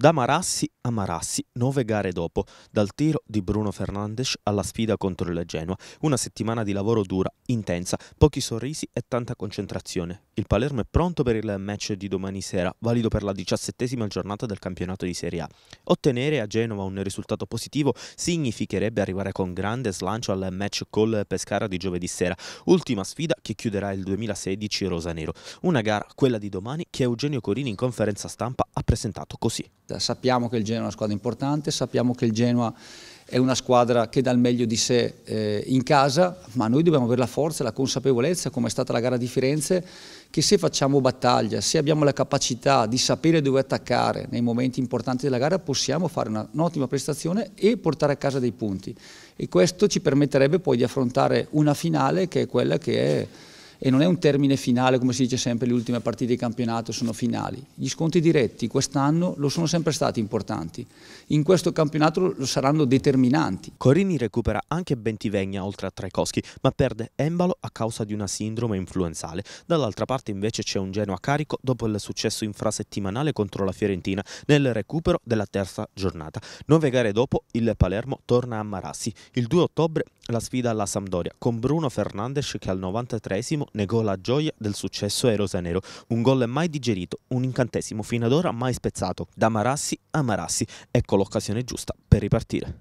Da Marassi a Marassi, nove gare dopo, dal tiro di Bruno Fernandes alla sfida contro il Genoa, una settimana di lavoro dura, intensa, pochi sorrisi e tanta concentrazione. Il Palermo è pronto per il match di domani sera, valido per la diciassettesima giornata del campionato di Serie A. Ottenere a Genova un risultato positivo significherebbe arrivare con grande slancio al match col Pescara di giovedì sera, ultima sfida che chiuderà il 2016 rosanero. Una gara, quella di domani, che Eugenio Corini in conferenza stampa ha presentato così. Cioè, sappiamo che il Genoa è una squadra importante, sappiamo che il Genoa è una squadra che dà il meglio di sé eh, in casa, ma noi dobbiamo avere la forza e la consapevolezza, come è stata la gara di Firenze, che se facciamo battaglia, se abbiamo la capacità di sapere dove attaccare nei momenti importanti della gara, possiamo fare un'ottima prestazione e portare a casa dei punti. E questo ci permetterebbe poi di affrontare una finale che è quella che è e non è un termine finale come si dice sempre le ultime partite di campionato sono finali. Gli sconti diretti quest'anno lo sono sempre stati importanti, in questo campionato lo saranno determinanti. Corini recupera anche Bentivegna oltre a Trekowski ma perde Embalo a causa di una sindrome influenzale. Dall'altra parte invece c'è un Genoa carico dopo il successo infrasettimanale contro la Fiorentina nel recupero della terza giornata. Nove gare dopo il Palermo torna a Marassi. Il 2 ottobre la sfida alla Sampdoria con Bruno Fernandes che al 93 negò la gioia del successo ai rosanero. Un gol mai digerito, un incantesimo fino ad ora mai spezzato. Da Marassi a Marassi, ecco l'occasione giusta per ripartire.